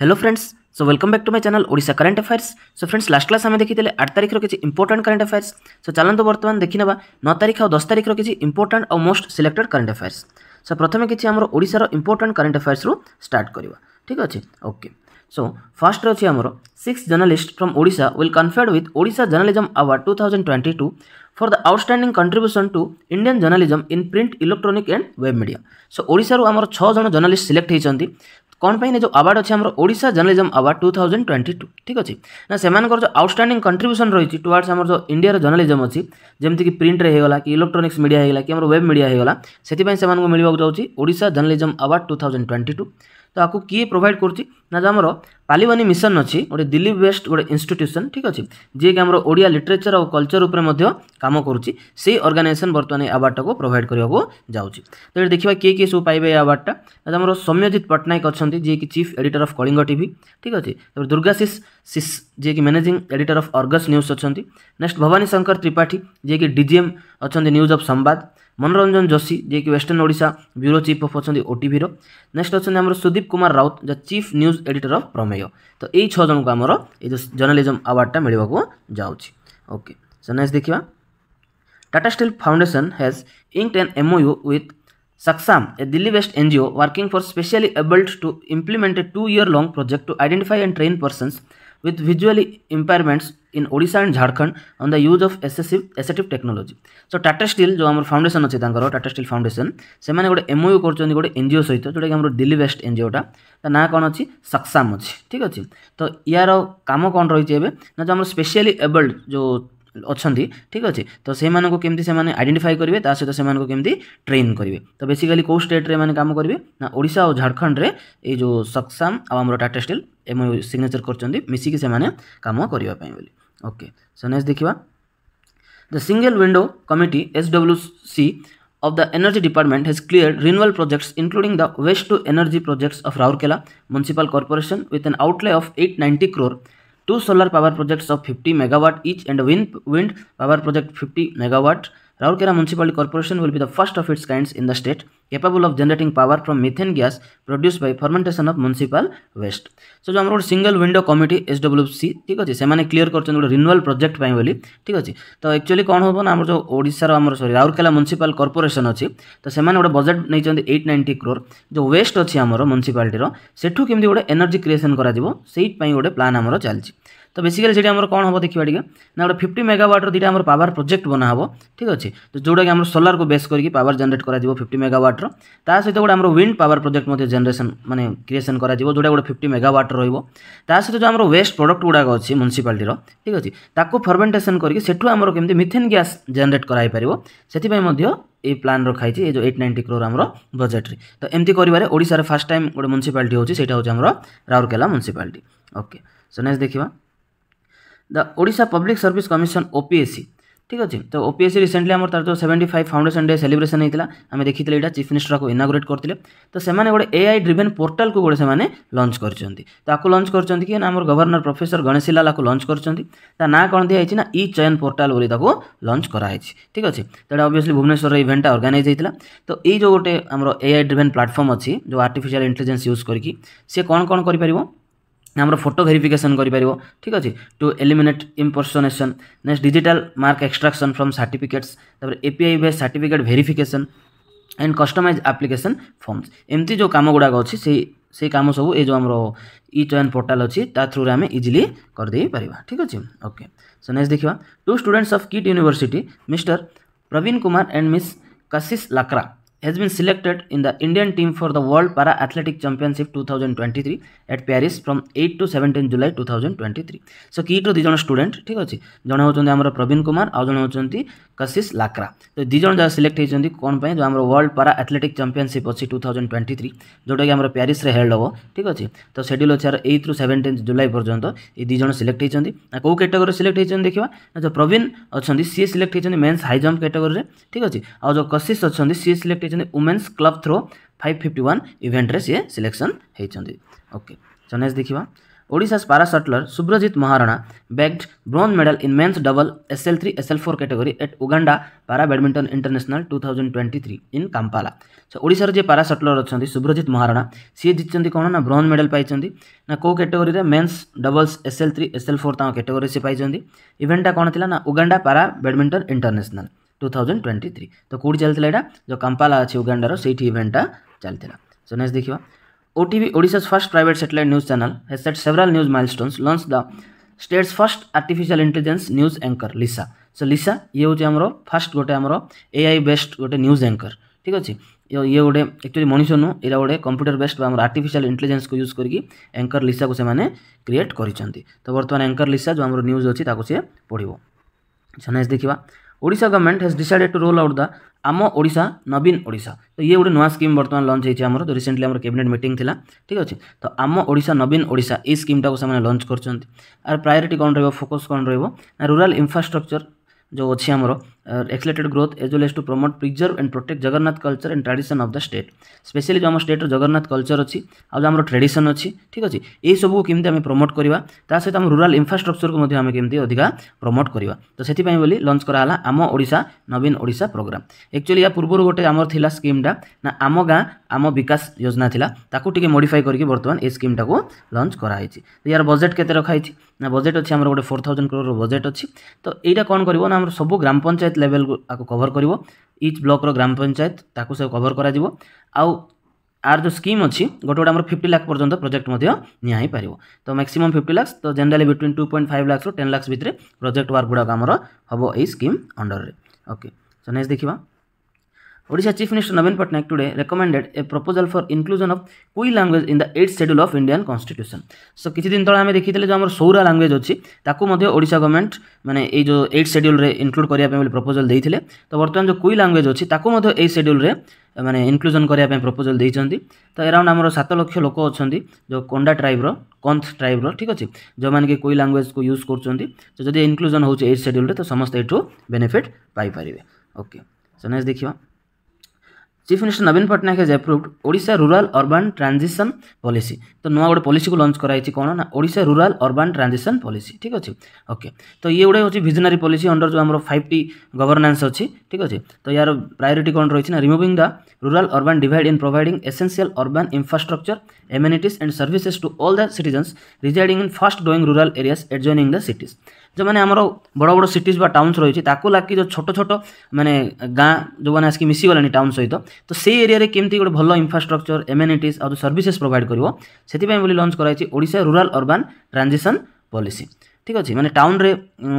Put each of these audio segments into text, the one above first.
Hello friends so welcome back to my channel Odisha current affairs so friends last class আমি দেখিলে আট তারিখর কিছু important current affairs so চালু বর্তমান দেখি নেবা ন তারিখ আউ দশ তারিখর কিছু ইম্পর্টাট আউ most selected current affairs so প্রথমে কিছু আমার ওড়িশার ইম্পর্টাট কারেন্ট আফেয়ার্সরু স্টার্ট করা ঠিক আছে ওকে সো ফার্স্টরে অছি আমার six journalist from Odisha will conferred with Odisha journalism award two thousand twenty two for the outstanding contribution to Indian journalism in print electronic and web media so ওড়িশার আমার ছজন journalist select হয়েছেন କ'ଣ ପାଇଁ ନା ଯେଉଁ ଆୱାର୍ଡ଼ ଅଛି ଆମର Odisha journalism award two thousand twenty two ଠିକ୍ ଅଛି ନା ସେମାନଙ୍କର ଯେଉଁ ଆଉଟଷ୍ଟାଣ୍ଡିଂ କଣ୍ଟ୍ରିବ୍ୟୁସନ୍ ରହିଛି ଟୁୱାର୍ଡସ୍ ଆମର ଯେଉଁ ଇଣ୍ଡିଆର ଜର୍ଣ୍ଣାଲିଜମ୍ ଅଛି ଯେମିତିକି ପ୍ରିଣ୍ଟରେ ହେଇଗଲା କି ଇଲେକ୍ଟ୍ରୋନିକ୍ସ ମିଡ଼ିଆ ହେଇଗଲା କି ଆମର ୱେବ୍ ମିଡ଼ିଆ ହେଇଗଲା ସେଥିପାଇଁ ସେମାନଙ୍କୁ ମିଳିବାକୁ ଯାଉଛି Odisha journalism award two thousand twenty two তো ଆକୁ କିଏ ପ୍ରୋଭାଇଡ଼ କରୁଛି ନା ଯେ ଆମର ପାଲିବାନୀ ମିଶନ ଅଛି ଗୋଟେ ଦିଲ୍ଲୀ ବେଷ୍ଟ ଗୋଟେ ଇନଷ୍ଟିଟ୍ୟୁସନ୍ ଠିକ୍ ଅଛି ଯିଏକି ଆମର ଓଡ଼ିଆ ଲିଟରେଚର ଆଉ କଲଚର ଉପରେ ମଧ୍ୟ କାମ କରୁଛି ସେଇ ଅର୍ଗାନାଇଜେସନ୍ ବର୍ତ୍ତମାନ ଏ ଆୱାର୍ଡ଼ଟାକୁ ପ୍ରୋଭାଇଡ଼ କରିବାକୁ ଯାଉଛି ତ ଏଠି ଦେଖିବା କିଏ କିଏ ସବୁ ପାଇବେ ଏ ଆୱାର୍ଡ଼ଟା ନା ଆମର ସୌମ୍ୟଜିତ ପଟ୍ଟନାୟକ ଅଛନ୍ତି ଯିଏକି chief editor of Kalinga TV ଠିକ୍ ଅଛି ତାପରେ ଦୁର୍ଗାଶିଷ ସିସ୍ ଯିଏକି managing editor of Argus news ଅଛନ୍ତି ନେକ୍ସଟ ଭବାନୀ ଶଙ୍କର ତ୍ରିପାଠୀ ଯିଏକି ଡିଜିଏମ୍ ଅଛନ୍ତି ନ୍ୟୁଜ୍ ଅଫ୍ ସମ୍ବାଦ ମନୋରଞ୍ଜନ ଯୋଶୀ ଯିଏକି western Odisha bureau chief of ଅଛନ୍ତି ଓଟିଭିର ନେକ୍ସଟ ଅଛନ୍ତି ଆମର ସୁଦୀପ କୁମାର ରାଉତ ଯା chief news editor of Prameya ତ ଏଇ ଛଅ ଜଣଙ୍କୁ ଆମର ଏଇ ଯେଉଁ ଜର୍ଣ୍ଣାଲିଜମ୍ ଆୱାର୍ଡ଼ଟା ମିଳିବାକୁ ଯାଉଛି ଓକେ ସୋ ନେକ୍ସଟ ଦେଖିବା Tata Steel Foundation has inked an MoU with Saksam, a Delhi based NGO working for specially abled to implement a two year long project to identify and train persons with visually impairments in Odisha and Jharkhand on the use of assessive assertive technology. So Tata Steel जो ଆମର foundation ଅଛି ତାଙ୍କର Tata Steel foundation ସେମାନେ ଗୋଟେ MOU କରୁଛନ୍ତି ଗୋଟେ NGO ସହିତ ଯେଉଁଟାକି ଆମର ଦିଲ୍ଲୀ ୱେଷ୍ଟ ଏନ୍ଜିଓଟା ତା ନାଁ କ'ଣ ଅଛି ସକ୍ସାମ୍ ଅଛି ଠିକ୍ ଅଛି ତ ୟାର କାମ କ'ଣ ରହିଛି ଏବେ ନା ଯେଉଁ ଆମର ସ୍ପେଶିଆଲି ଏବଲ୍ଡ ଯେଉଁ ଅଛନ୍ତି ଠିକ୍ ଅଛି ତ ସେଇମାନଙ୍କୁ କେମିତି ସେମାନେ ଆଇଡେଣ୍ଟିଫାଇ କରିବେ ତା ସହିତ ସେମାନଙ୍କୁ କେମିତି ଟ୍ରେନ୍ କରିବେ ତ ବେସିକାଲି କେଉଁ ଷ୍ଟେଟ୍ରେ ଏମାନେ କାମ କରିବେ ନା ଓଡ଼ିଶା ଆଉ ଝାଡ଼ଖଣ୍ଡରେ ଏଇ ଯେଉଁ ସକ୍ସାମ୍ ଆଉ ଆମର ଟାଟା ଷ୍ଟିଲ୍ ଏମ ସିଗ୍ନେଚର୍ କରିଛନ୍ତି ମିଶିକି ସେମାନେ କାମ କରିବା ପାଇଁ ବୋଲି ओके सो नेक्स्ट देखा the single window committee SW C of the energy department has clear renewal projects including the waste to energy projects of Rourkela municipal corporation with an outlay of eight ninety crore two solar power projects of fifty megawatt each and wind power project fifty megawatt Raurkela Municipal Corporation will be the first of its kinds in the state capable of generating power from methane gas produced by fermentation of municipal waste. So we have single window committee SWC, okay, so we clear करछन renewal project, project पई बोली ठीक अछि तो actually कोन होबो ना हमर जो ओडिसा रो हमर सॉरी राउरकेला 890 crore, जो वेस्ट अछि हमर म्युनिसिपालिटी रो सेठु केमि गोटे एनर्जी क्रिएशन करा जिवो सेही पई गोटे तो बेसिकली सीटी आम कौन हम देखा टी ना गोटे फिफ्टी मेगावाटर दुटा आम पावर प्रोजेक्ट बना हम ठीक अच्छे तो जोटा कि आम सोलार को बेस करके पावर जेनेट कर फिफ्टी मेगावाटर ता सहित गोटे आम विंड पावर प्रोजेक्ट जेनेसन मैंने क्रिएसन कर करोटा गोटे फिफ्टी मेगावाटर रोता सहित जो आम वेस्ट प्रडक्ट गुड़ाक अच्छे म्यूनिसीपाल्टर ठीक अच्छे ताको फर्मेटेसन करूँ आम कमी मिथेन गैस जेनेट कराइपरपाई ये प्लान रखाई ये जो एट नाइंटी क्रोर आम बजेट्रे तो एमती कर फास्ट टाइम गोटे म्यूनिसीपाल्टी होती होंगे आम Rourkela municipality okay so next देखा the Odisha public service commission OPSC ঠিক আছে তো ওপিএসসি রিসেন্টলি আমার তার তো seventy five foundation day celebration হয়েছিল আমি দেখিলে এটা চিফ মিনিষ্টর আকু ইনাগুরেট করলে তো সে গোটে এআই ড্রিভেন পোর্টাল কু গোটে সে লঞ্চ করছেন তাকে লঞ্চ করছেন কি না আমার গভর্নর প্রফেসর গণেশীলাল আকু লঞ্চ করছেন তা না কোণ দিয়েছে না ই চয়ন পোর্টাল বলে তাকে লঞ্চ করা হয়েছে ঠিক আছে তো এটা অবভিয়সলি ভুবনেশ্বরের ইভেন্টটা অর্গানাইজ হয়েছিল তো এই যে গোটে আমার এআই ড্রিভেন প্লাটফর্ম অছি যে আর্টিফিশিয়াল ইন্টেলিজেন্স ইউজ করি সে কোণ কোণ করে পারিব ଆମର ଫଟୋ ଭେରିଫିକେସନ୍ କରିପାରିବ ଠିକ୍ ଅଛି to eliminate impersonation next digital mark extraction from certificates ତାପରେ A P I base certificate verification and customise application forms ଏମିତି ଯେଉଁ କାମ ଗୁଡ଼ାକ ଅଛି ସେଇ ସେଇ କାମ ସବୁ ଏଇ ଯେଉଁ ଆମର ଇ ଚୟନ ପୋର୍ଟାଲ୍ ଅଛି ତା ଥ୍ରୁରେ ଆମେ ଇଜିଲି କରିଦେଇପାରିବା ଠିକ୍ ଅଛି ଓକେ ସୋ ନେକ୍ସଟ ଦେଖିବା two students of KIIT university mister Praveen Kumar and miss Kashish Lakra has been selected in the Indian team for the World Para Athletic Championship 2023 at Paris from 8 to 17 July 2023. So key to dijon student ठीक अछि जण होचंती हमर प्रवीण कुमार आ जण होचंती कशिश लाकरा तो दिजण जा select हेचंती कौन पय जो हमर वर्ल्ड पारा एथलेटिक चैंपियनशिप अछि 2023 जोटा कि हमर पेरिस रे हेल्ड हो ठीक अछि तो शेड्यूल अछि 8 रु 17 जुलाई पर्यंत ए दिजण सिलेक्ट हेचंती आ को कैटेगरी सिलेक्ट हेचंती देखिबा जो प्रवीण अछि सी सिलेक्ट हेचंती मेंस हाई जंप कैटेगरी रे ठीक अछि आ जो कशिश अछि सी सिलेक्ट ହେଉଛନ୍ତି women's club throw five fifty one ଇଭେଣ୍ଟରେ ସିଏ ସିଲେକ୍ସନ୍ ହୋଇଛନ୍ତି ଓକେ ସୋ ନେକ୍ସଟ ଦେଖିବା Odisha's para shuttler Subrajit Maharana bagged bronze medal in men's double SL three SL four category at Uganda para badminton international two thousand twenty three in Kampala so ଓଡ଼ିଶାର ଯିଏ ପାରା shuttler ଅଛନ୍ତି ସୁବ୍ରଜିତ ମହାରଣା ସିଏ ଜିତିଛନ୍ତି କ'ଣ ନା ବ୍ରୋଞ୍ଜ ମେଡାଲ ପାଇଛନ୍ତି ନା କେଉଁ କାଟେଗୋରୀରେ men's doubles SL three SL four ତାଙ୍କ କାଟେଗୋରୀ ସିଏ ପାଇଛନ୍ତି ଇଭେଣ୍ଟଟା କ'ଣ ଥିଲା ନା Uganda para badminton international two thousand twenty three ତ କେଉଁଠି ଚାଲିଥିଲା ଏଇଟା ଯେଉଁ କାମ୍ପାଲା ଅଛି ଉଗାଣ୍ଡାର ସେଇଠି ଇଭେଣ୍ଟଟା ଚାଲିଥିଲା ସୋ ନେକ୍ସଟ ଦେଖିବା OTV Odisha's first private satellite news channel has set several news milestones launch the state's first artificial intelligence news anchor Lisa so Lisa ଇଏ ହେଉଛି ଆମର ଫାର୍ଷ୍ଟ ଗୋଟେ ଆମର ଏଆଇ ବେଷ୍ଟ ଗୋଟେ ନ୍ୟୁଜ୍ ଆଙ୍କର ଠିକ୍ ଅଛି ଇଏ ଗୋଟେ ଆକ୍ଚୁଆଲି ମଣିଷ ନୁ ଏଇଟା ଗୋଟେ କମ୍ପ୍ୟୁଟର ବେସ୍ଡ ବା ଆମର ଆର୍ଟିଫିସିଆଲ୍ ଇଣ୍ଟେଲିଜେନ୍ସକୁ ୟୁଜ୍ କରିକି ଆଙ୍କର ଲିସାକୁ ସେମାନେ କ୍ରିଏଟ୍ କରିଛନ୍ତି ତ ବର୍ତ୍ତମାନ ଆଙ୍କର ଲିସା ଯେଉଁ ଆମର ନ୍ୟୁଜ୍ ଅଛି ତାକୁ ସିଏ ପଢ଼ିବ ସୋ ନେକ୍ସଟ ଦେଖିବା Odisha government has decided to roll out the Ama Odisha ନବୀନ ଓଡ଼ିଶା ତ ଇଏ ଗୋଟେ ନୂଆ ସ୍କିମ୍ ବର୍ତ୍ତମାନ ଲଞ୍ଚ ହେଇଛି ଆମର ରିସେଣ୍ଟଲି ଆମର କ୍ୟାବିନେଟ୍ ମିଟିଂ ଥିଲା ଠିକ୍ ଅଛି ତ ଆମ ଓଡ଼ିଶା ନବୀନ ଓଡ଼ିଶା ଏଇ ସ୍କିମ୍ଟାକୁ ସେମାନେ ଲଞ୍ଚ କରିଛନ୍ତି ଆର୍ ପ୍ରାୟୋରିଟି କ'ଣ ରହିବ ଫୋକସ୍ କ'ଣ ରହିବ ନା ରୁରାଲ୍ ଇନଫ୍ରାଷ୍ଟ୍ରକ୍ଚର୍ ଯେଉଁ ଅଛି ଆମର accelerated growth as well as to promote preserve and protect jagannath culture and tradition of the state specially जो आम स्टेट रो जगन्नाथ कल्चर अच्छी आउ आम ट्रेडिशन अच्छी ठीक अच्छे यही सबू केमी आम प्रमोट करवा ता सहित आम रूराल इनफ्रास्ट्रक्चर को आम केमी अधिका प्रमोट करवा तो से बोली लंच कराला आम ओडा नवीन ओडा प्रोग्राम एक्चुअली या पूर्व गोटे आमर थिला स्कीमटा ना आम गाँ आम विकास योजना थिला ताकू टिके मॉडिफाई करके वर्तमान ए स्कीमटा को लंच कराई तो यार बजेट केते रखाई ना बजेट अच्छी आम गोटे फोर थाउजेंड क्रोर बजेट अच्छी तो यहाँ कौन कर सब gram panchayat ପଞ୍ଚାୟତ ଲେଭେଲ୍ ଆକୁ କଭର୍ କରିବ ଇଚ୍ ବ୍ଲକ୍ର ଗ୍ରାମ ପଞ୍ଚାୟତ ତାକୁ ସବୁ କଭର୍ କରାଯିବ ଆଉ ଆର ଯେଉଁ ସ୍କିମ୍ ଅଛି ଗୋଟେ ଗୋଟେ ଆମର ଫିଫ୍ଟି ଲାଖ୍ ପର୍ଯ୍ୟନ୍ତ ପ୍ରୋଜେକ୍ଟ ମଧ୍ୟ ନିଆ ହୋଇପାରିବ ତ ମ୍ୟାକ୍ସିମମ୍ ଫିଫ୍ଟି ଲାକ୍ସ ତ generally between two point five ଲାକ୍ସରୁ ଟେନ୍ ଲାକ୍ସ ଭିତରେ ପ୍ରୋଜେକ୍ଟ ୱାର୍କ ଗୁଡ଼ାକ ଆମର ହେବ ଏହି ସ୍କିମ୍ ଅଣ୍ଡରରେ ଓକେ ସୋ ନେକ୍ସଟ ଦେଖିବା Odisha Chief Minister Navin Patnaik today recommended a proposal for inclusion of Kui language in the 8th schedule of Indian Constitution. So किसी दिन तले आम देखी जो आम सौरा लांगुएज अच्छी ताकू ओडा गवर्नमेंट मैंने ये जो एट सेड्यूल रे इनक्लूड करने प्रपोजल देते तो बर्तमान जो कुई लांगुएज अच्छी ताकू ये सेड्यूल रे मैंने इनक्लूजन करने प्रपोजल देते तो एराउंड आम सात लक्ष लोक अच्छा जो कोंडा ट्राइब्र कंथ ट्राइब्र ठीक अच्छे जो मैंने कि कोई लांगुएज को यूज कर जदि इनक्लूजन हो एट सेड्यूल तो समस्त यू बेनिफिट पाइपर ओके सो नेक्स्ट देखा চিফ মিনিষ্টর নবীন Patnaik has approved Odisha rural urban transition policy তো নয় গোটে পলিসিকে লঞ্চ করা হয়েছে কোণ না Odisha rural urban transition policy ঠিক আছে ওকে তো ইয়ে গোটে হচ্ছে ভিজনারি পলিসি অন্ডর যে আমার ফাইভ টি গভর্নান্স অছি ঠিক আছে তো ইয়ার প্রায়োরিটি কোণ রয়েছে না removing the rural urban divide in providing essential urban infrastructure amenities and services to all the citizens residing in fast growing rural areas adjoining the cities ଯେଉଁମାନେ ଆମର ବଡ଼ ବଡ଼ ସିଟିଜ୍ ବା ଟାଉନ୍ସ ରହିଛି ତାକୁ ଲାଗି ଯେଉଁ ଛୋଟ ଛୋଟ ମାନେ ଗାଁ ଯେଉଁମାନେ ଆସିକି ମିଶିଗଲେଣି ଟାଉନ୍ ସହିତ ତ ସେଇ ଏରିଆରେ କେମିତି ଗୋଟେ ଭଲ ଇନଫ୍ରାଷ୍ଟ୍ରକ୍ଚର ଏମେନିଟିଜ୍ ଆଉ ସର୍ଭିସେସ୍ ପ୍ରୋଭାଇଡ଼ କରିବ ସେଥିପାଇଁ ବୋଲି ଲଞ୍ଚ କରାଯାଇଛି Odisha rural urban transition policy ଠିକ୍ ଅଛି ମାନେ ଟାଉନ୍ରେ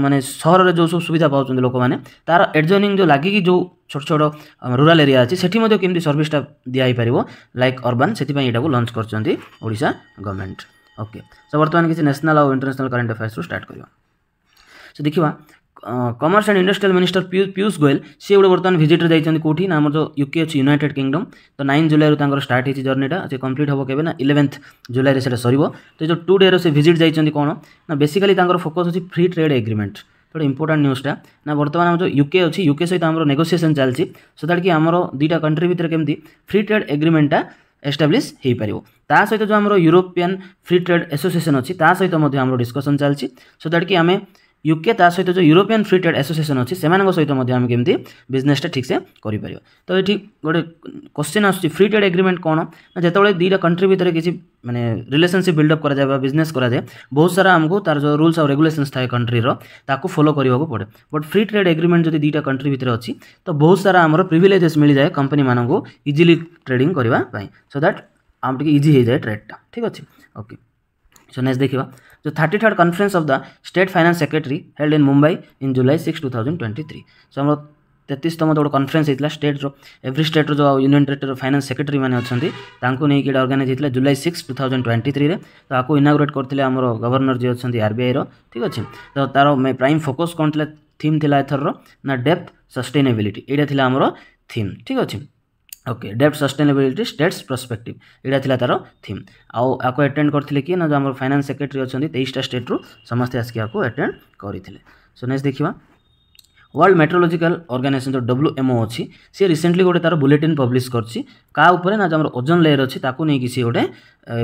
ମାନେ ସହରରେ ଯେଉଁ ସବୁ ସୁବିଧା ପାଉଛନ୍ତି ଲୋକମାନେ ତା'ର ଏଡ଼ଜନିଂ ଯେଉଁ ଲାଗିକି ଯେଉଁ ଛୋଟ ଛୋଟ ରୁରାଲ୍ ଏରିଆ ଅଛି ସେଠି ମଧ୍ୟ କେମିତି ସର୍ଭିସଟା ଦିଆହେଇପାରିବ ଲାଇକ୍ ଅର୍ବାନ୍ ସେଥିପାଇଁ ଏଇଟାକୁ ଲଞ୍ଚ କରିଛନ୍ତି ଓଡ଼ିଶା ଗଭର୍ଣ୍ଣମେଣ୍ଟ ଓକେ ସୋ ବର୍ତ୍ତମାନ କିଛି ନ୍ୟାସନାଲ୍ ଆଉ ଇଣ୍ଟରନ୍ୟାସନାଲ୍ କରେଣ୍ଟ ଆଫେୟାର୍ସରୁ ଷ୍ଟାର୍ଟ କରିବା ସେ ଦେଖିବା commerce and industrial minister Piyush Goyal ସିଏ ଗୋଟେ ବର୍ତ୍ତମାନ ଭିଜିଟ୍ରେ ଯାଇଛନ୍ତି କେଉଁଠି ନା ଆମର ଯେଉଁ ୟୁକେ ଅଛି ୟୁନାଇଟେଡ୍ କିଙ୍ଗଡମ୍ ତ ନାଇନ୍ ଜୁଲାଇରୁ ତାଙ୍କର ଷ୍ଟାର୍ଟ ହେଇଛି ଜର୍ଣ୍ଣିଟା ସେ କମ୍ପ୍ଲିଟ୍ ହେବ କେବେ ନା ଇଲେଭେନ୍ଥ ଜୁଲାଇରେ ସେଇଟା ସରିବ ତ ଯେଉଁ ଟୁ ଡେର ସେ ଭିଜିଟ୍ ଯାଇଛନ୍ତି କ'ଣ ନା ବେସିକାଲି ତାଙ୍କର ଫୋକସ୍ ଅଛି ଫ୍ରି ଟ୍ରେଡ୍ ଏଗ୍ରିମେଣ୍ଟ ଗୋଟେ ଇମ୍ପୋର୍ଟାଣ୍ଟ ନ୍ୟୁଜ୍ଟା ନା ବର୍ତ୍ତମାନ ଆମର ଯେଉଁ ୟୁକେ ଅଛି ୟୁକେ ସହିତ ଆମର ନେଗୋସିଏସନ୍ ଚାଲିଛି ସୋ କି ଆମର ଦୁଇଟା କଣ୍ଟ୍ରି ଭିତରେ କେମିତି ଫ୍ରି ଟ୍ରେଡ୍ ଏଗ୍ରିମେଣ୍ଟଟା ଏଷ୍ଟାବ୍ଲିଶ୍ ହୋଇପାରିବ ତା ସହିତ ଯେଉଁ ଆମର ୟୁରୋପିଆନ୍ ଫ୍ରି ଟ୍ରେଡ୍ ଆସୋସିଏସନ୍ ଅଛି ତା ସହିତ ମଧ୍ୟ ଆମର ଡିସ୍କସନ୍ ଚାଲିଛି ସୋ ଦ୍ୟାଟ୍ କି ଆମେ ୟୁକେ ତା ସହିତ ଯେଉଁ ୟୁରୋପିଆନ୍ ଫ୍ରି ଟ୍ରେଡ୍ ଆସୋସିଏସନ୍ ଅଛି ସେମାନଙ୍କ ସହିତ ମଧ୍ୟ ଆମେ କେମିତି ବିଜନେସ୍ଟା ଠିକ୍ସେ କରିପାରିବା ତ ଏଠି ଗୋଟେ କୋଶ୍ଚିନ୍ ଆସୁଛି ଫ୍ରି ଟ୍ରେଡ୍ ଏଗ୍ରିମେଣ୍ଟ କ'ଣ ନା ଯେତେବେଳେ ଦୁଇଟା କଣ୍ଟ୍ରି ଭିତରେ କିଛି ମାନେ ରିଲେସନସିପ୍ ବିଲ୍ଡଅପ୍ କରାଯାଏ ବା ବିଜନେସ୍ କରାଯାଏ ବହୁତ ସାରା ଆମକୁ ତାର ଯେଉଁ ରୁଲ୍ସ ଆଉ ରେଗୁଲେସନ୍ସ ଥାଏ କଣ୍ଟ୍ରିର ତାକୁ ଫଲୋ କରିବାକୁ ପଡ଼େ ବଟ୍ ଫ୍ରି ଟ୍ରେଡ୍ ଏଗ୍ରିମେଣ୍ଟ ଯଦି ଦୁଇଟା କଣ୍ଟ୍ରି ଭିତରେ ଅଛି ତ ବହୁତ ସାରା ଆମର ପ୍ରିଭିଲେଜେସ୍ ମିଳିଯାଏ କମ୍ପାନୀମାନଙ୍କୁ ଇଜିଲି ଟ୍ରେଡିଂ କରିବା ପାଇଁ ସୋ ଦ୍ୟାଟ୍ ଆମ ଟିକେ ଇଜି ହେଇଯାଏ ଟ୍ରେଡ଼୍ଟା ଠିକ୍ ଅଛି ଓକେ ସୋ ନେକ୍ସଟ ଦେଖିବା The 33rd Conference of the State Finance Secretary held in Mumbai in July 6, 2023. So, ଆମର ତେତିଶତମ ଗୋଟେ କନଫରେନ୍ସ ହେଇଥିଲା ଷ୍ଟେଟ୍ର ଏଭ୍ରି ଷ୍ଟେଟ୍ର ଯେଉଁ ୟୁନିୟନ୍ ଟେରିଟୋରି ଫାଇନାନ୍ସ ସେକ୍ରେଟାରୀ ମାନେ ଅଛନ୍ତି ତାଙ୍କୁ ନେଇକି ଏଇଟା ଅର୍ଗାନାଇଜ୍ ହେଇଥିଲା July six two thousand twenty ଥ୍ରୀରେ ତ ଆକୁ ଇନାଗୁରେଟ୍ କରିଥିଲେ ଆମର ଗଭର୍ଣ୍ଣର ଯିଏ ଅଛନ୍ତି ଆର୍ବିଆଇର ଠିକ୍ ଅଛି ତ ତାର ପ୍ରାଇମ୍ ଫୋକସ୍ କ'ଣ ଥିଲା ଥିମ୍ ଥିଲା ଏଥରର ନା ଡେପ୍ଥ ସଷ୍ଟେନେବିଲିଟି ଏଇଟା ଥିଲା ଆମର ଥିମ୍ ଠିକ୍ ଅଛି okay that sustainability states perspective ଏଇଟା ଥିଲା ତାର ଥିମ୍ ଆଉ ଆକୁ ଆଟେଣ୍ଡ କରିଥିଲେ କିଏ ନା ଯେଉଁ ଆମର ଫାଇନାନ୍ସ ସେକ୍ରେଟାରୀ ଅଛନ୍ତି ତେଇଶଟା ଷ୍ଟେଟ୍ରୁ ସମସ୍ତେ ଆସିକି ଆକୁ ଆଟେଣ୍ଡ କରିଥିଲେ ସୋ ନେକ୍ସଟ ଦେଖିବା ୱାର୍ଲଡ ମେଟ୍ରୋଲୋଜିକାଲ ଅର୍ଗାନାଇଜେସନ୍ ଯେଉଁ ଡବ୍ଲ୍ୟୁ ଏମ୍ଓ ଅଛି ସେ ରିସେଣ୍ଟଲି ଗୋଟେ ତାର ବୁଲେଟିନ୍ ପବ୍ଲିଶ କରିଛି କାହା ଉପରେ ନା ଯେଉଁ ଆମର ଓଜନ ଲେୟର ଅଛି ତାକୁ ନେଇକି ସିଏ ଗୋଟେ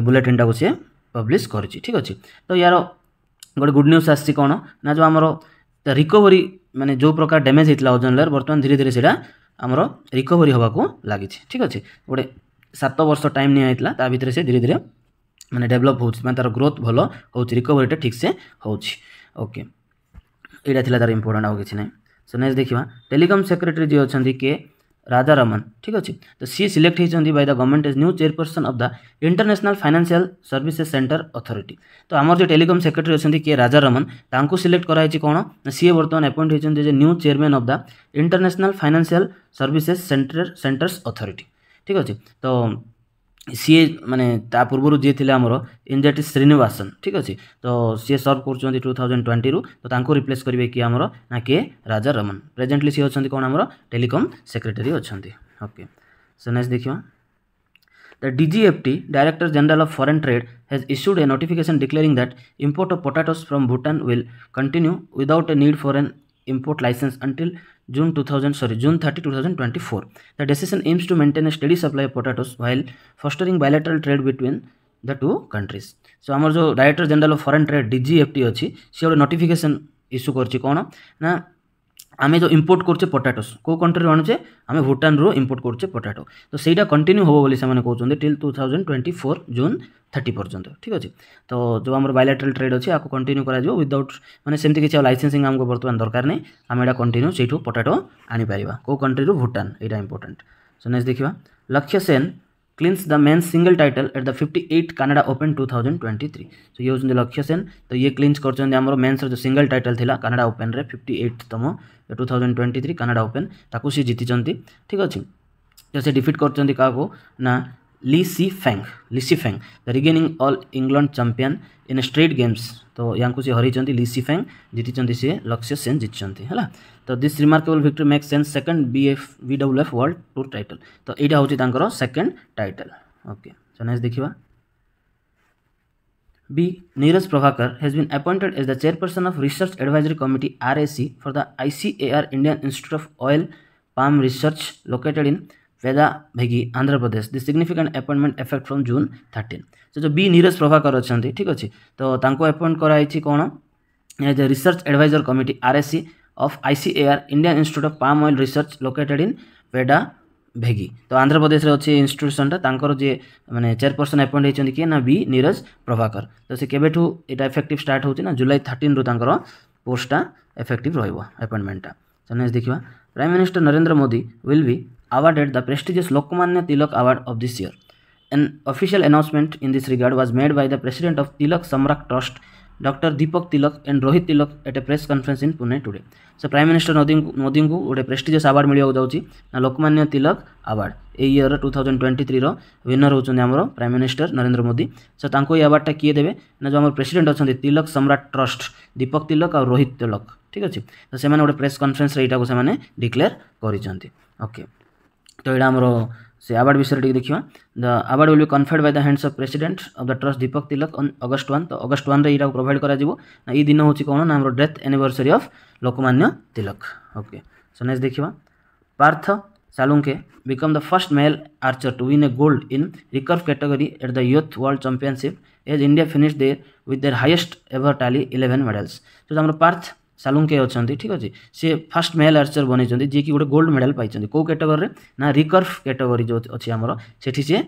ବୁଲେଟିନ୍ଟାକୁ ସିଏ ପବ୍ଲିଶ କରିଛି ଠିକ୍ ଅଛି ତ ୟାର ଗୋଟେ ଗୁଡ଼ ନ୍ୟୁଜ୍ ଆସିଛି କ'ଣ ନା ଯେଉଁ ଆମର ରିକୋଭରି ମାନେ ଯେଉଁ ପ୍ରକାର ଡ୍ୟାମେଜ୍ ହେଇଥିଲା ଓଜନ ଲେୟର ବର୍ତ୍ତମାନ ଧୀରେ ଧୀରେ ସେଇଟା ଆମର ରିକଭରି ହେବାକୁ ଲାଗିଛି ଠିକ୍ ଅଛି ଗୋଟେ ସାତ ବର୍ଷ ଟାଇମ୍ ନିଆଯାଇଥିଲା ତା ଭିତରେ ସେ ଧୀରେ ଧୀରେ ମାନେ ଡେଭଲପ୍ ହେଉଛି ମାନେ ତା'ର ଗ୍ରୋଥ୍ ଭଲ ହେଉଛି ରିକଭରିଟା ଠିକ୍ସେ ହେଉଛି ଓକେ ଏଇଟା ଥିଲା ତା'ର ଇମ୍ପୋର୍ଟାଣ୍ଟ ଆଉ କିଛି ନାହିଁ ସୋ ନେକ୍ସଟ ଦେଖିବା ଟେଲିକମ୍ ସେକ୍ରେଟାରୀ ଯିଏ ଅଛନ୍ତି କିଏ राधा रमन ठीक अच्छे तो सी सिलेक्ट होती by the government is new chairperson of the international financial services centre authority तो आम जो टेलिकम सेक्रेटरी अच्छे किए राजा रमन तांकू सिलेक्ट कराई कौन सी बर्तमान एपॉइंट होती new chairman of the international financial services centre centres authority ठीक अच्छे तो ସିଏ ମାନେ ତା ପୂର୍ବରୁ ଯିଏ ଥିଲେ ଆମର ଇନ୍ ଦ୍ୟାଟ୍ ଇଜ୍ ଶ୍ରୀନିବାସନ ଠିକ୍ ଅଛି ତ ସିଏ ସର୍ଭ କରୁଛନ୍ତି ଟୁ ଥାଉଜେଣ୍ଡ ଟ୍ୱେଣ୍ଟିରୁ ତ ତାଙ୍କୁ ରିପ୍ଲେସ୍ କରିବେ କିଏ ଆମର ନା କିଏ ରାଜା ରମନ ପ୍ରେଜେଣ୍ଟଲି ସିଏ ଅଛନ୍ତି କ'ଣ ଆମର ଟେଲିକମ୍ ସେକ୍ରେଟାରୀ ଅଛନ୍ତି ଓକେ ସୋ ନେକ୍ସଟ ଦେଖିବା The DGFT, Director General of Foreign Trade, has issued a notification declaring that import of potatoes from Bhutan will continue without a need for an import license until June 2000 sorry June 30 2024 the decision aims to maintain a steady supply of potatoes while fostering bilateral trade between the two countries so आमर जो director general of foreign trade DGFT अच्छी सी गोटे notification issue कर कौन ना ଆମେ ଯେଉଁ ଇମ୍ପୋର୍ଟ କରୁଛେ ପଟାଟୋସ୍ କେଉଁ କଣ୍ଟ୍ରିରୁ ଆଣୁଛେ ଆମେ ଭୁଟାନରୁ ଇମ୍ପୋର୍ଟ କରୁଛେ ପଟାଟୋ ତ ସେଇଟା କଣ୍ଟିନ୍ୟୁ ହେବ ବୋଲି ସେମାନେ କହୁଛନ୍ତି till two thousand twenty four June thirty ପର୍ଯ୍ୟନ୍ତ ଠିକ୍ ଅଛି ତ ଯେଉଁ ଆମର ବାଇଲାଟ୍ରାଲ୍ ଟ୍ରେଡ୍ ଅଛି ଆକୁ କଣ୍ଟିନ୍ୟୁ କରାଯିବ ୱିଦାଉଟ୍ ମାନେ ସେମିତି କିଛି ଆଉ ଲାଇସେନ୍ସିଂ ଆମକୁ ବର୍ତ୍ତମାନ ଦରକାର ନାହିଁ ଆମେ ଏଇଟା କଣ୍ଟିନ୍ୟୁ ସେଇଠୁ ପଟାଟୋ ଆଣିପାରିବା କେଉଁ କଣ୍ଟ୍ରିରୁ ଭୁଟାନ ଏଇଟା ଇମ୍ପୋର୍ଟାଣ୍ଟ ସୋ ନେକ୍ସଟ ଦେଖିବା Lakshya Sen clinches the men's single title at the fifty eight Canada open two thousand twenty three so ये होती लक्ष्य सेन तो ये क्लिंच करते आम मेन्सर जो सिंगल टाइटल थी कानाडा ओपेन रे फिफ्टी एट तम two thousand twenty three Canada open ताकू सी जीति ठीक अच्छे तो सी डिफिट कर ना Li Shi Feng Lishi Feng the reigning all England champion in straight games तो या से हरई लिसी फैंग जीति सी लक्ष्य सेन जीति है তো this remarkable victory make sense second BF BWF world tour title ତ ଏଇଟା ହେଉଛି ତାଙ୍କର second title okay so next ଦେଖିବା B. Neeraj Prabhakar has been appointed as the chairperson of Research Advisory Committee RAC for the ICAR Indian Institute of Oil Palm Research located in Vedabhegi, Andhra Pradesh. This significant appointment effect from June 13. So, जो B. Neeraj Prabhakar अच्छा ठीक अच्छे तो तांको appoint कराई थी कौन as research adviser committee R S C of ICAR, Indian Institute of Palm Oil Research located in Veda, Vegi তো আন্ধ্রপ্রদেশে অছে ইনস্টিট্যুশনটা তাঁকর যে মানে চেয়ারপর্সন আপয়েন্ট হয়েছেন কি না বি নীরজ প্রভাকর তো সে কেবেঠু এটা এফেক্টিভ স্টার্ট হচ্ছে না জুলাই থার্টিন রু তাঁকর পোস্টটা এফেক্টিভ রহব আপয়েন্টমেন্টটা তো নেক্সট দেখিবা prime minister Narendra Modi will be awarded the prestigious Lokmanya Tilak Award of this year. An official announcement in this regard was made by the president of Tilak Samrak Trust doctor Deepak Tilak and Rohit Tilak at a press conference in Pune today so prime minister Modi को गोटे prestigious award मिलवाक जाऊँगी Lokmanya Tilak award a year two thousand twenty three winner होती prime minister Narendra Modi so तांको ये किए देवे ना जो आम प्रेसिडेंट अच्छा तिलक सम्राट ट्रस्ट दीपक तिलक और रोहित तिलक ठीक अच्छे तो से गोटे प्रेस कनफरेन्स यहाँ से डिक्लेयर करके तो यहाँ आमर से आवार्ड विषय टिक the award will be conferred by the hands of president of the trust Deepak Tilak on August one तो अगस्ट वन रे इरा प्रोवाइड करा दिन हूँ कौन ना आम death anniversary of Lokmanya Tilak okay so next देखा Parth Salunke become the first male archer to win a gold in recurve category at the youth world championship as India finish there with their highest ever tally eleven medals तो पार्थ ସାଲୁଙ୍କେ ଅଛନ୍ତି ଠିକ୍ ଅଛି ସେ first mail Archer ବନେଇଛନ୍ତି ଯିଏକି ଗୋଟେ gold medal ପାଇଛନ୍ତି କେଉଁ କ୍ୟାଟେଗୋରିରେ ନା ରିକର୍ଭ କ୍ୟାଟେଗୋରି ଯେଉଁ ଅଛି ଆମର ସେଠି ସିଏ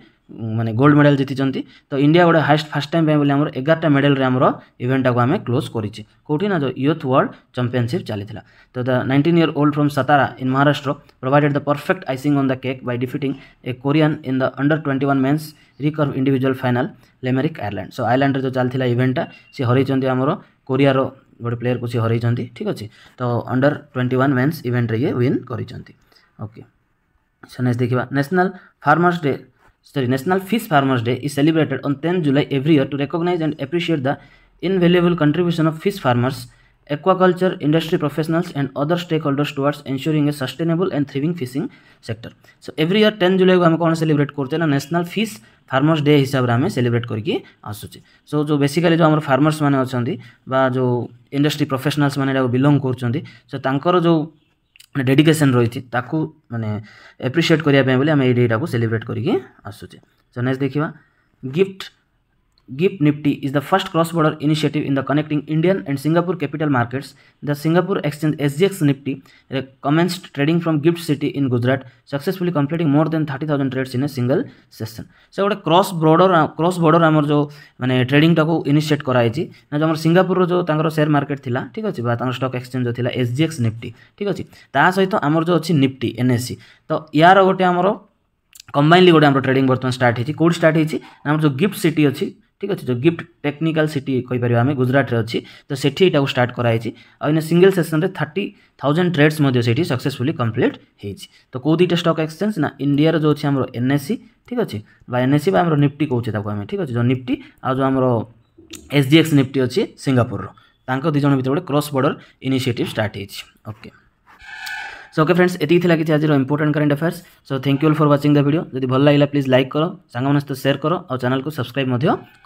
ମାନେ ଗୋଲ୍ଡ ମେଡ଼ାଲ୍ ଜିତିଛନ୍ତି ତ ଇଣ୍ଡିଆ ଗୋଟେ ହାଏଷ୍ଟ ଫାର୍ଷ୍ଟ ଟାଇମ୍ ପାଇଁ ବୋଲି ଆମର ଏଗାରଟା ମେଡ଼ାଲ୍ରେ ଆମର ଇଭେଣ୍ଟଟାକୁ ଆମେ କ୍ଲୋଜ୍ କରିଛେ କେଉଁଠି ନା ଯେଉଁ ୟୁଥ୍ ୱାର୍ଲଡ଼ ଚାମ୍ପିଅନସିପ୍ ଚାଲିଥିଲା ତ the nineteen year old from Satara in Maharashtra provided the perfect icing on the cake by defeating a Korean in the under twenty one men's recurve individual final Limerick Ireland so ଆୟାରଲ୍ୟାଣ୍ଡରେ ଯେଉଁ ଚାଲିଥିଲା ଇଭେଣ୍ଟଟା ସେ ହରାଇଛନ୍ତି ଆମର କୋରିଆର ଗୋଟେ ପ୍ଲେୟରକୁ ସେ ହରାଇଛନ୍ତି ଠିକ୍ ଅଛି ତ ଅଣ୍ଡର ଟ୍ୱେଣ୍ଟି ୱାନ୍ ମେନ୍ସ ଇଭେଣ୍ଟରେ ଇଏ ୱିନ୍ କରିଛନ୍ତି ଓକେ ସୋ ନେକ୍ସଟ ଦେଖିବା national farmers day sorry national fish farmers day is celebrated on ten July every year to recognise and appreciate the invaluable contribution of fish farmers aquaculture industry professionals and other stakeholders towards ensuring a sustainable and thriving fishing sector so every year ten July को हम कौन celebrate करते हैं ना national fish farmers day हिसाब से आम celebrate करके आसूचे सो जो बेसिकाली जो आम फार्मर्स मैंने अच्छा जो इंडस्ट्री प्रोफेसनाल्स मैंने बिलंग करो जो डेडिकेसन रही मैंने एप्रिसीएट करने डेटा को सेलिब्रेट करके आसूचे सो नेक्स्ट देखा gift GIP Nifty is the first cross-border initiative in the connecting Indian and Singapore capital markets. The Singapore exchange SGX Nifty commenced trading from GIFT City in Gujarat, successfully completing more than 30,000 trades in a single session. So ଗୋଟେ cross border cross border ଆମର जो माने trading टाକୁ initiate କରାଯାଇଛି ନା जो ଆମର ସିଙ୍ଗାପୁରର जो ତାଙ୍କର share market ଥିଲା ଠିକ ଅଛି ବା ତାଙ୍କର stock exchange जो ଥିଲା SGX Nifty ଠିକ ଅଛି ତା ସହିତ ଆମର जो ଅଛି Nifty NSE ତ ୟାର ଗୋଟେ ଆମର କମ୍ବାଇନଲି ଗୋଟେ ଆମର ଟ୍ରେଡିଂ ବର୍ତ୍ତମାନ ଷ୍ଟାର୍ଟ ହେଇଛି କେଉଁଠି ଷ୍ଟାର୍ଟ ହେଇଛି ଆମର ଯେଉଁ ଗିଫ୍ଟ ସିଟି ଅଛି ঠিক ଅଛି ଯେଉଁ ଗିଫ୍ଟ ଟେକ୍ନିକାଲ ସିଟି କହିପାରିବା ଆମେ ଗୁଜରାଟରେ ଅଛି ତ ସେଠି ଏଇଟାକୁ ଷ୍ଟାର୍ଟ କରାହେଇଛି ଆଉ ଏଇନା ସିଙ୍ଗଲ ସେସନରେ ଥାର୍ଟି ଥାଉଜେଣ୍ଡ ଟ୍ରେଡ୍ସ ମଧ୍ୟ ସେଇଠି ସକ୍ସେସଫୁଲି କମ୍ପ୍ଲିଟ୍ ହେଇଛି ତ କେଉଁ ଦୁଇଟା ଷ୍ଟକ୍ ଏକ୍ସଚେଞ୍ଜ ନା ଇଣ୍ଡିଆର ଯେଉଁ ଅଛି ଆମର ଏନ୍ଏସ୍ସି ଠିକ୍ ଅଛି ବା ଏନ୍ଏସ୍ସି ବା ଆମର ନିଫ୍ଟି କହୁଛେ ତାକୁ ଆମେ ଠିକ୍ ଅଛି ଯେଉଁ ନିଫ୍ଟି ଆଉ ଯେଉଁ ଆମର ଏସ୍ ଜି ଏକ୍ସ ନିଫ୍ଟି ଅଛି ସିଙ୍ଗାପୁରର ତାଙ୍କ ଦୁଇ ଜଣ ଭିତରେ ଗୋଟେ କ୍ରସ୍ ବର୍ଡ଼ର ଇନିସିଏଟିଭ୍ ଷ୍ଟାର୍ଟ ହେଇଛି ଓକେ সো ওকে ফ্রেন্ডস এটি লা কিছু আজির important current affairs so thank you for watching the video যদি ভাল লাগিলা প্লিজ লাইক কর সাংমানের সহ সেয়ার কর আর চ্যানেলকে সবসক্রাইব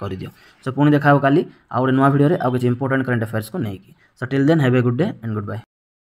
করে দিও সো পুঁ দেখা কালি আউ গোটে নূয়া ভিডিওরে আউ কিছু ইম্পর্টাট কারেন্ট আফেয়ার্সকে নেই so till then have a good day and good by